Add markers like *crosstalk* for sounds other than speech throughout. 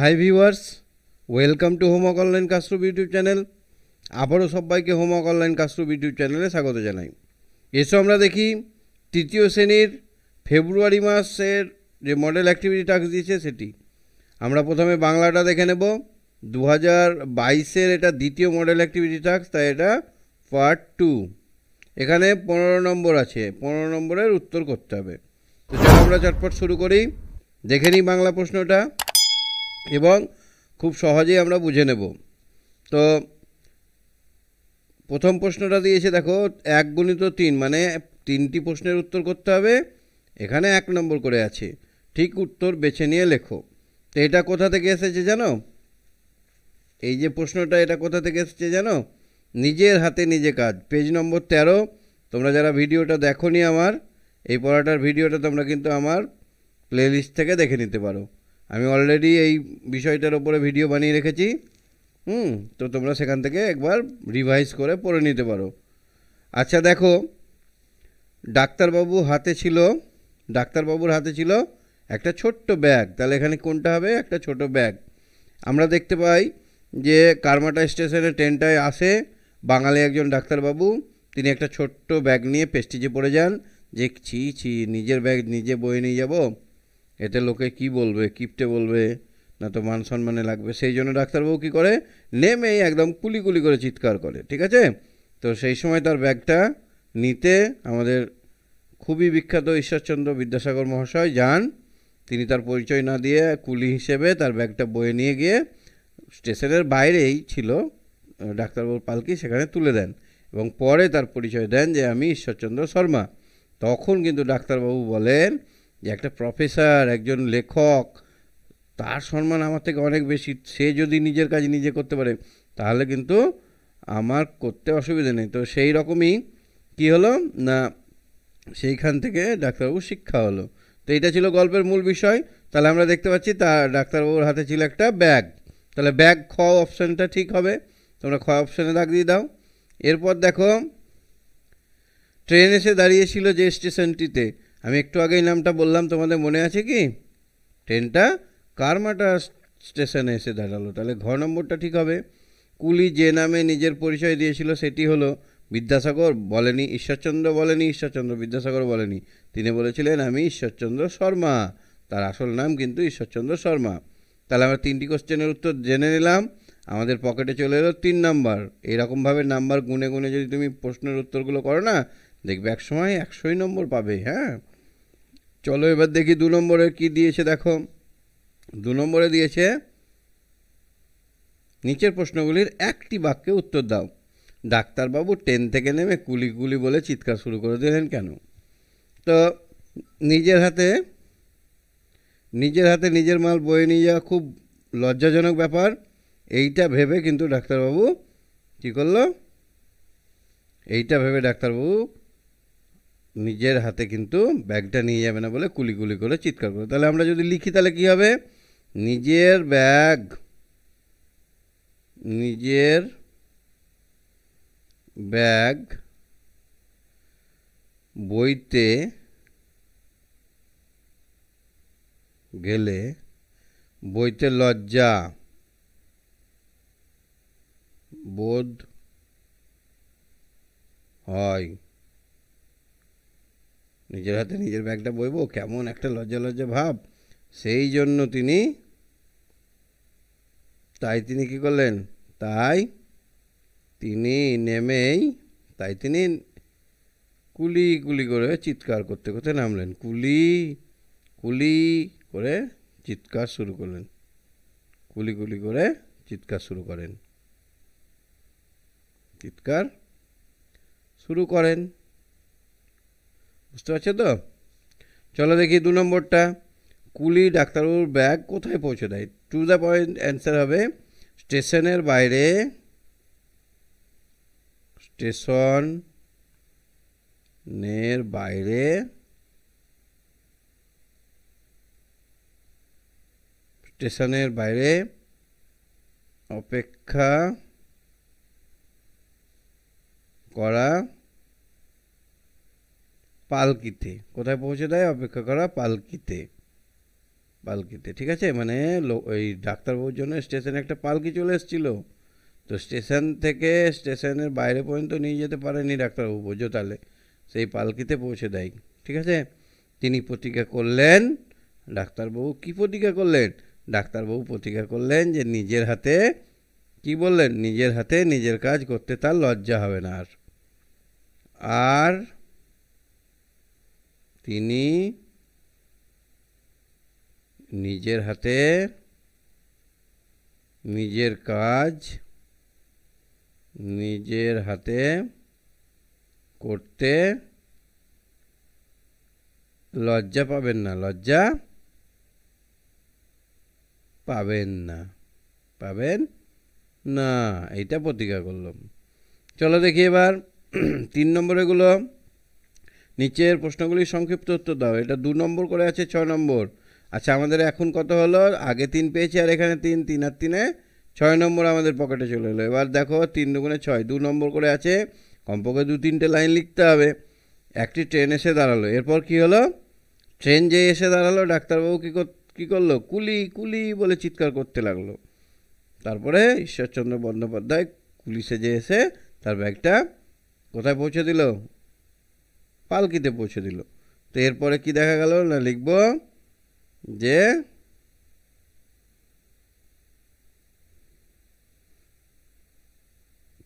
High viewers welcome to homework online কাস্ট্রুপ YouTube channel আবারও সবাইকে হোমওয়ার্ক অনলাইন কাস্ট্রুপ ইউটিউব চ্যানেলে স্বাগত জানাই এসো আমরা দেখি তৃতীয় শ্রেণীর ফেব্রুয়ারি মাসের যে মডেল অ্যাক্টিভিটি টাস্ক দিয়েছে সেটি আমরা প্রথমে বাংলাটা দেখে নেব দু হাজার বাইশের এটা দ্বিতীয় মডেল অ্যাক্টিভিটি টাস্ক তাই এটা পার্ট টু এখানে পনেরো নম্বর আছে পনেরো নম্বরের উত্তর করতে হবে তো আমরা চটপট শুরু করি দেখে নিই বাংলা প্রশ্নটা এবং খুব সহজেই আমরা বুঝে নেব তো প্রথম প্রশ্নটা দিয়েছে দেখো এক গুণিত তিন মানে তিনটি প্রশ্নের উত্তর করতে হবে এখানে এক নম্বর করে আছে ঠিক উত্তর বেছে নিয়ে লেখো তো এটা কোথা থেকে এসেছে জানো এই যে প্রশ্নটা এটা কোথা থেকে এসেছে জানো নিজের হাতে নিজে কাজ পেজ নম্বর তেরো তোমরা যারা ভিডিওটা দেখো আমার এই পড়াটার ভিডিওটা তোমরা কিন্তু আমার প্লেলিস্ট থেকে দেখে নিতে পারো আমি অলরেডি এই বিষয়টার ওপরে ভিডিও বানিয়ে রেখেছি হুম তো তোমরা সেখান থেকে একবার রিভাইজ করে পড়ে নিতে পারো আচ্ছা দেখো ডাক্তারবাবু হাতে ছিল ডাক্তারবাবুর হাতে ছিল একটা ছোট্ট ব্যাগ তাহলে এখানে কোনটা হবে একটা ছোট ব্যাগ আমরা দেখতে পাই যে কারমাটা স্টেশনে ট্রেনটায় আসে বাঙালি একজন ডাক্তারবাবু তিনি একটা ছোট্ট ব্যাগ নিয়ে পেস্টিজে পড়ে যান যে ছি ছি নিজের ব্যাগ নিজে বয়ে নিয়ে যাবো এতে লোকে কি বলবে কিপটে বলবে না তো মান সম্মানে লাগবে সেই জন্য ডাক্তারবাবু কী করে নেমে একদম কুলি কুলি করে চিৎকার করে ঠিক আছে তো সেই সময় তার ব্যাগটা নিতে আমাদের খুবই বিখ্যাত ঈশ্বরচন্দ্র বিদ্যাসাগর মহাশয় যান তিনি তার পরিচয় না দিয়ে কুলি হিসেবে তার ব্যাগটা বয়ে নিয়ে গিয়ে স্টেশনের বাইরেই ছিল ডাক্তারবাবুর পালকি সেখানে তুলে দেন এবং পরে তার পরিচয় দেন যে আমি ঈশ্বরচন্দ্র শর্মা তখন কিন্তু ডাক্তারবাবু বলেন যে একটা প্রফেসর একজন লেখক তার সম্মান আমার থেকে অনেক বেশি সে যদি নিজের কাজ নিজে করতে পারে তাহলে কিন্তু আমার করতে অসুবিধা নেই তো সেই রকমই কি হলো না সেইখান থেকে ডাক্তারবাবু শিক্ষা হলো তো এটা ছিল গল্পের মূল বিষয় তাহলে আমরা দেখতে পাচ্ছি তার ডাক্তারবাবুর হাতে ছিল একটা ব্যাগ তাহলে ব্যাগ খ অপশানটা ঠিক হবে তোমরা খ অপশানে দাগ দিয়ে দাও এরপর দেখো ট্রেন এসে দাঁড়িয়েছিল যে স্টেশনটিতে আমি একটু আগেই নামটা বললাম তোমাদের মনে আছে কি ট্রেনটা কারমাটা স্টেশনে এসে দাঁড়ালো তাহলে ঘর নম্বরটা ঠিক হবে কুলি যে নামে নিজের পরিচয় দিয়েছিল সেটি হলো বিদ্যাসাগর বলেনি ঈশ্বরচন্দ্র বলেনি ঈশ্বরচন্দ্র বিদ্যাসাগর বলেনি তিনি বলেছিলেন আমি ঈশ্বরচন্দ্র শর্মা তার আসল নাম কিন্তু ঈশ্বরচন্দ্র শর্মা তাহলে আমরা তিনটি কোশ্চেনের উত্তর জেনে নিলাম আমাদের পকেটে চলে এলো তিন নাম্বার এইরকমভাবে নাম্বার গুনে গুনে যদি তুমি প্রশ্নের উত্তরগুলো করো না দেখবে এক সময় একশোই নম্বর পাবে হ্যাঁ চলো এবার দেখি দু নম্বরে কী দিয়েছে দেখো দু নম্বরে দিয়েছে নিচের প্রশ্নগুলির একটি বাক্যে উত্তর দাও ডাক্তারবাবু ট্রেন থেকে নেমে কুলি কুলি বলে চিৎকার শুরু করে দিলেন কেন তো নিজের হাতে নিজের হাতে নিজের মাল বয়ে নিয়ে যাওয়া খুব লজ্জাজনক ব্যাপার এইটা ভেবে কিন্তু ডাক্তারবাবু কী করলো এইটা ভেবে ডাক্তারবাবু নিজের হাতে কিন্তু ব্যাগটা নিয়ে যাবে না বলে কুলি কুলি করে চিৎকার করে তাহলে আমরা যদি লিখি তাহলে কী হবে নিজের ব্যাগ নিজের ব্যাগ বইতে গেলে বইতে লজ্জা বোধ হয় নিজের হাতে নিজের ব্যাগটা বইব কেমন একটা লজ্জা লজ্জা ভাব সেই জন্য তিনি তাই তিনি কি করলেন তাই তিনি নেমেই তাই তিনি কুলি কুলি করে চিৎকার করতে করতে নামলেন কুলি কুলি করে চিৎকার শুরু করলেন কুলি কুলি করে চিৎকার শুরু করেন চিৎকার শুরু করেন বুঝতে পারছো তো চলো দেখি দু নম্বরটা কুলি ডাক্তারবাবুর ব্যাগ কোথায় পৌঁছে দেয় টু দ্য পয়েন্ট অ্যান্সার হবে স্টেশনের বাইরে স্টেশন নের বাইরে স্টেশনের বাইরে অপেক্ষা করা পালকিতে কোথায় পৌঁছে দেয় অপেক্ষা করা পালকিতে পালকিতে ঠিক আছে মানে ওই ডাক্তারবাবুর জন্য স্টেশনে একটা পালকি চলে এসেছিলো তো স্টেশন থেকে স্টেশনের বাইরে পর্যন্ত নিয়ে যেতে পারেনি ডাক্তারবাবু তাহলে সেই পালকিতে পৌঁছে দেয় ঠিক আছে তিনি প্রতিজ্ঞা করলেন ডাক্তারবাবু কী প্রতিজ্ঞা করলেন ডাক্তারবাবু প্রতিজ্ঞা করলেন যে নিজের হাতে কি বললেন নিজের হাতে নিজের কাজ করতে তার লজ্জা হবে না আর আর তিনি নিজের হাতে নিজের কাজ নিজের হাতে করতে লজ্জা পাবেন না লজ্জা পাবেন না পাবেন না এটা প্রতিজ্ঞা করলাম চলো দেখি এবার *clears throat* তিন নম্বরেগুলো নিচের প্রশ্নগুলি সংক্ষিপ্ত উত্তর দাও এটা দু নম্বর করে আছে ছয় নম্বর আচ্ছা আমাদের এখন কত হলো আগে তিন পেয়েছি আর এখানে তিন তিন আর তিনে ছয় নম্বর আমাদের পকেটে চলে এলো এবার দেখো তিন দুগুণে ছয় দু নম্বর করে আছে কমপক্ষে দু তিনটে লাইন লিখতে হবে একটি ট্রেন এসে দাঁড়ালো এরপর কি হলো ট্রেন যে এসে দাঁড়ালো ডাক্তারবাবু কী কী করলো কুলি কুলি বলে চিৎকার করতে লাগলো তারপরে ঈশ্বরচন্দ্র বন্দ্যোপাধ্যায় কুলি সেজে এসে তার ব্যাগটা কোথায় পৌঁছে দিল পালকিতে পৌঁছে দিল তো এরপরে কি দেখা গেল না লিখব যে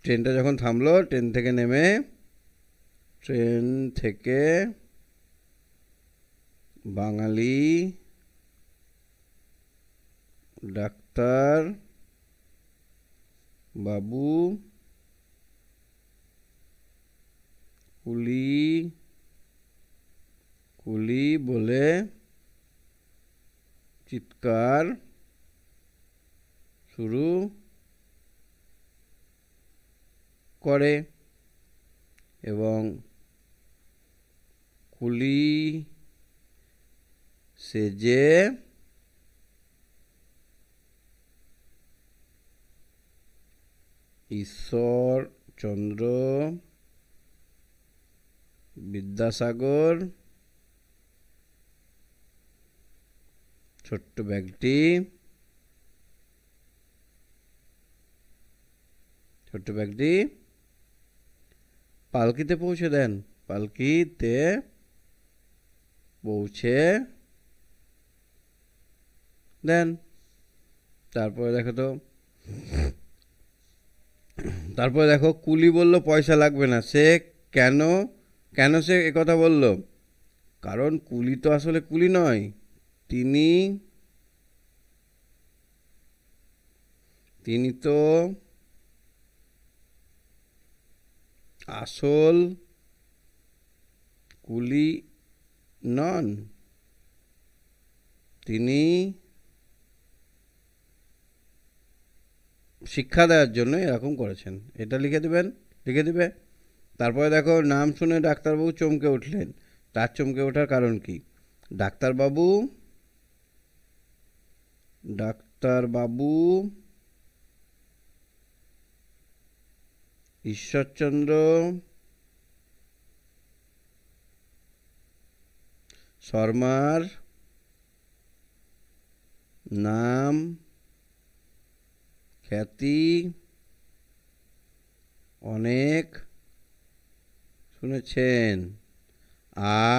ট্রেনটা যখন থামলো ট্রেন থেকে নেমে ট্রেন থেকে বাঙালি ডাক্তার বাবু পুলিশ কুলি বলে চিৎকার শুরু করে এবং কুলি সেজে ঈশ্বরচন্দ্র বিদ্যাসাগর ছোট্ট ব্যাগটি ছোট্ট ব্যাগটি পালকিতে পৌঁছে দেন পালকিতে পৌঁছে দেন তারপরে দেখো তো তারপরে দেখো কুলি বলল পয়সা লাগবে না সে কেন কেন সে কথা বলল কারণ কুলি তো আসলে কুলি নয় তিনি তিনি তো আসল কুলি নন তিনি শিক্ষা দেওয়ার জন্য এরকম করেছেন এটা লিখে দেবেন লিখে দেবে তারপরে দেখো নাম শুনে ডাক্তারবাবু চমকে উঠলেন তার চমকে ওঠার কারণ কি ডাক্তারবাবু ডাক্তার বাবু ঈশ্বরচন্দ্র শর্মার নাম খ্যাতি অনেক শুনেছেন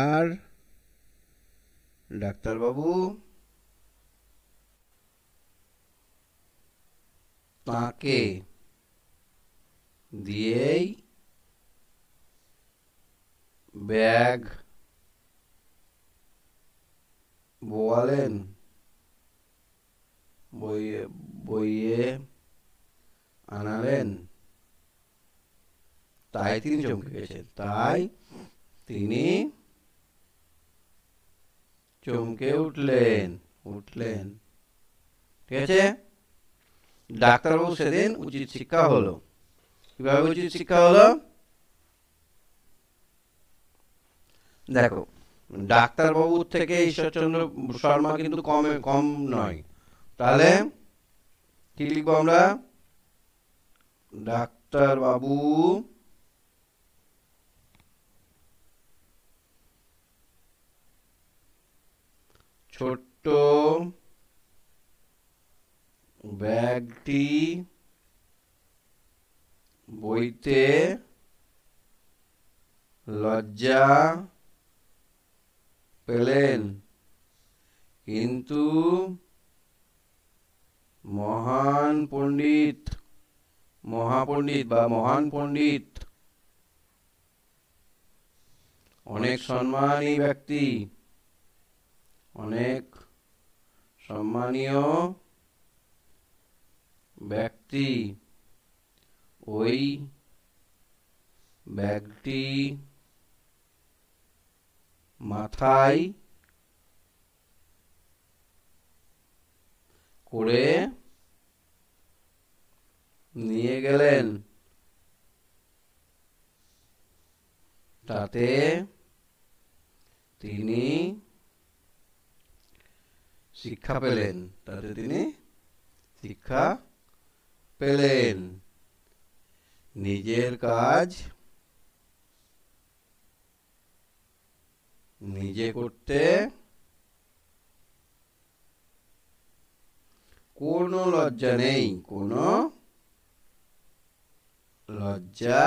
আর ডাক্তারবাবু তাকে দিয়েই ব্যাগ বোয়ালেন বইয়ে বইয়ে আনালেন তাই তিনি চমকে গেছেন তাই তিনি চমকে উঠলেন উঠলেন ঠিক আছে ডাক্তারবাবু সেদিন উচিত শিক্ষা হলো কিভাবে উচিত শিক্ষা হলো দেখো ডাক্তারবাবু থেকে ঈশ্বরচন্দ্র শর্মা কিন্তু কম কম নয় তাহলে কি লিখবো আমরা ডাক্তারবাবু ছোট্ট ব্যাগটি বইতে লজ্জা পেলেন কিন্তু মহান পণ্ডিত মহাপণ্ডিত বা মহান পণ্ডিত অনেক সম্মানী ব্যক্তি অনেক সম্মানীয় ব্যক্তি ওই ব্যক্তি মাথায় করে নিয়ে গেলেন তাতে তিনি শিক্ষা পেলেন তাতে তিনি শিক্ষা পেলেন নিজের কাজ নিজে করতে কোনো লজ্জা নেই কোনো লজ্জা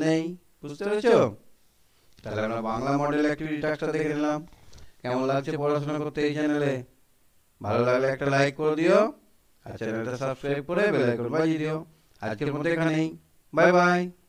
নেই বুঝতে পেরেছ তাহলে আমরা বাংলা মডেল অ্যাক্টিভিটি দেখে নিলাম কেমন লাগছে পড়াশোনা করতে এই চ্যানেলে ভালো লাগলে একটা লাইক করে দিও Hasta video. you Bye bye.